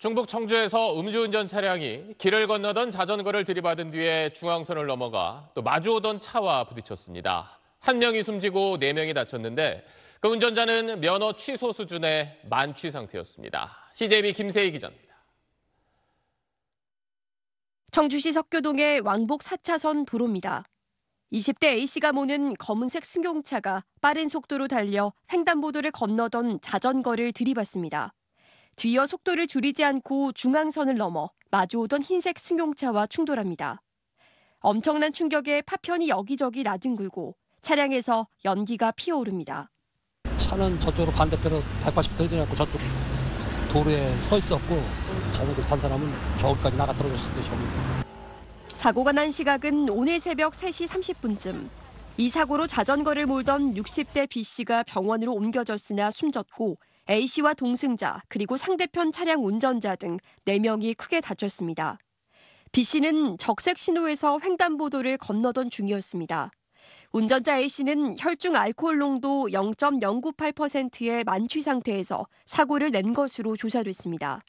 충북 청주에서 음주운전 차량이 길을 건너던 자전거를 들이받은 뒤에 중앙선을 넘어가 또 마주오던 차와 부딪혔습니다. 한 명이 숨지고 네 명이 다쳤는데 그 운전자는 면허 취소 수준의 만취 상태였습니다. CJB 김세희 기자입니다. 청주시 석교동의 왕복 4차선 도로입니다. 20대 A씨가 모는 검은색 승용차가 빠른 속도로 달려 횡단보도를 건너던 자전거를 들이받습니다. 뒤이어 속도를 줄이지 않고 중앙선을 넘어 마주오던 흰색 승용차와 충돌합니다. 엄청난 충격에 파편이 여기저기 나뒹굴고 차량에서 연기가 피어오릅니다. 차는 저쪽으로 반대편으로 180도 회전했고 저쪽 도로에 서 있었고 자전거 탄 사람은 저기까지 나가 떨어졌을 저기. 사고가 난 시각은 오늘 새벽 3시 30분쯤. 이 사고로 자전거를 몰던 60대 B씨가 병원으로 옮겨졌으나 숨졌고 A씨와 동승자 그리고 상대편 차량 운전자 등 4명이 크게 다쳤습니다. B씨는 적색 신호에서 횡단보도를 건너던 중이었습니다. 운전자 A씨는 혈중 알코올 농도 0.098%의 만취 상태에서 사고를 낸 것으로 조사됐습니다.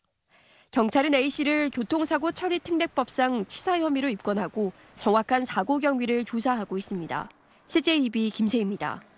경찰은 A씨를 교통사고 처리 특례법상 치사 혐의로 입건하고 정확한 사고 경위를 조사하고 있습니다. CJB e 김세입니다.